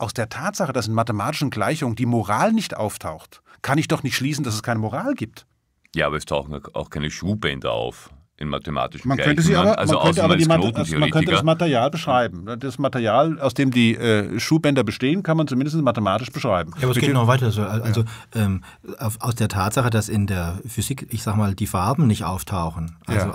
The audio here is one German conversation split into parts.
aus der Tatsache, dass in mathematischen Gleichungen die Moral nicht auftaucht, kann ich doch nicht schließen, dass es keine Moral gibt. Ja, aber es tauchen auch keine Schuhbänder auf in mathematischen man könnte sie aber, also man, könnte aber die das, man könnte das Material beschreiben. Das Material, aus dem die äh, Schuhbänder bestehen, kann man zumindest mathematisch beschreiben. Ja, aber es geht noch weiter. Also, also ja. ähm, auf, aus der Tatsache, dass in der Physik, ich sag mal, die Farben nicht auftauchen. Also,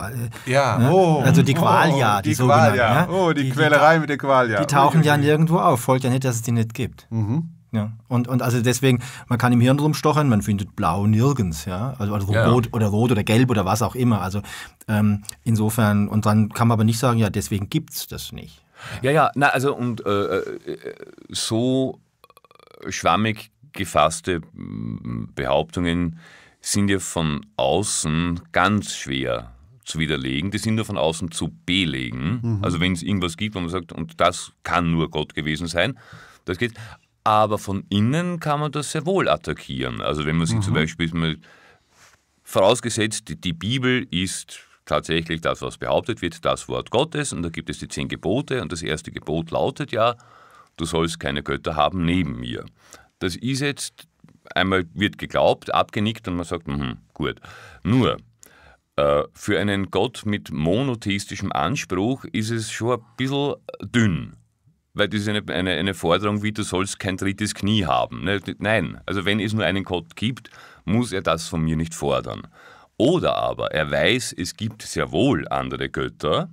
ja. Äh, ne? oh, also die Qualia, oh, die, die Qualia. sogenannten. Oh, die, die Quälerei mit der Qualia. Die tauchen oh. ja nirgendwo auf. Folgt ja nicht, dass es die nicht gibt. Mhm. Ja. Und, und also deswegen, man kann im Hirn rumstochern, man findet Blau nirgends, ja. Also, also ja. Rot oder Rot oder Gelb oder was auch immer. Also ähm, insofern, und dann kann man aber nicht sagen, ja, deswegen gibt es das nicht. Ja, ja, na, also und äh, äh so schwammig gefasste Behauptungen sind ja von außen ganz schwer zu widerlegen, die sind nur von außen zu belegen. Mhm. Also wenn es irgendwas gibt, wo man sagt, und das kann nur Gott gewesen sein, das geht aber von innen kann man das sehr wohl attackieren. Also wenn man sich mhm. zum Beispiel mit, vorausgesetzt, die, die Bibel ist tatsächlich das, was behauptet wird, das Wort Gottes und da gibt es die zehn Gebote und das erste Gebot lautet ja, du sollst keine Götter haben neben mir. Das ist jetzt einmal wird geglaubt, abgenickt und man sagt, mh, gut. Nur, äh, für einen Gott mit monotheistischem Anspruch ist es schon ein bisschen dünn weil das ist eine, eine, eine Forderung, wie du sollst kein drittes Knie haben. Ne? Nein, also wenn es nur einen Gott gibt, muss er das von mir nicht fordern. Oder aber er weiß, es gibt sehr wohl andere Götter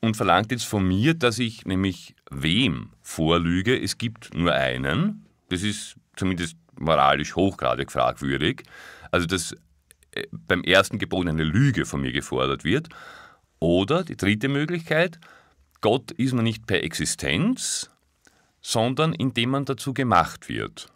und verlangt jetzt von mir, dass ich nämlich wem vorlüge, es gibt nur einen. Das ist zumindest moralisch hochgradig fragwürdig. Also dass äh, beim ersten Gebot eine Lüge von mir gefordert wird. Oder die dritte Möglichkeit, Gott ist man nicht per Existenz, sondern indem man dazu gemacht wird.